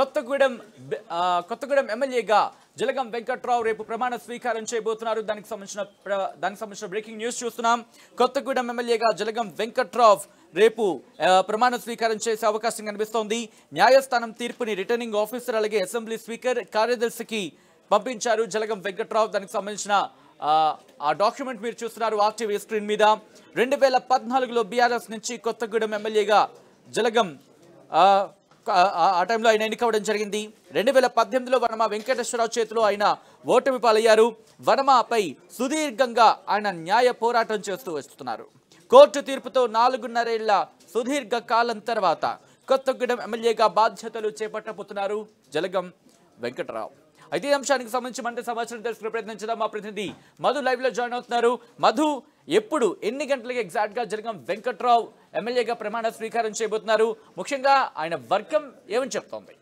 కొత్తగూడెం కొత్తగూడెం ఎమ్మెల్యేగా జలగం వెంకట్రావు రేపు ప్రమాణ స్వీకారం చేయబోతున్నారు దానికి సంబంధించిన దానికి సంబంధించిన బ్రేకింగ్ న్యూస్ చూస్తున్నాం కొత్తగూడెం ఎమ్మెల్యేగా జలగం వెంకట్రావు రేపు ప్రమాణ స్వీకారం చేసే అవకాశం కనిపిస్తోంది న్యాయస్థానం తీర్పుని రిటర్నింగ్ ఆఫీసర్ అలాగే అసెంబ్లీ స్పీకర్ కార్యదర్శికి పంపించారు జలగం వెంకట్రావు దానికి సంబంధించిన ఆ డాక్యుమెంట్ మీరు చూస్తున్నారు ఆర్టీవీ స్క్రీన్ మీద రెండు వేల పద్నాలుగులో బీఆర్ఎస్ నుంచి కొత్తగూడెం ఎమ్మెల్యేగా జలగం ఆ టైంలో ఆయన అవ్వడం జరిగింది రెండు వేల పద్దెనిమిదిలో వనమ వెంకటేశ్వరరావు చేతిలో ఆయన ఓటమి పాలయ్యారు వనమపై సుదీర్ఘంగా ఆయన న్యాయ పోరాటం చేస్తూ వస్తున్నారు కోర్టు తీర్పుతో నాలుగున్నరేళ్ల సుదీర్ఘ కాలం తర్వాత కొత్తగూడెం ఎమ్మెల్యేగా బాధ్యతలు చేపట్టబోతున్నారు జలగం వెంకటరావు అయితే అంశానికి సంబంధించి మంత్రి సమాచారం తెలుసుకునే ప్రయత్నించడం మా ప్రతినిధి మధు లైవ్లో జాయిన్ అవుతున్నారు మధు ఎప్పుడు ఎన్ని గంటలకి ఎగ్జాక్ట్గా జరిగిన వెంకట్రావు ఎమ్మెల్యేగా ప్రమాణ స్వీకారం చేయబోతున్నారు ముఖ్యంగా ఆయన వర్గం ఏమని చెప్తోంది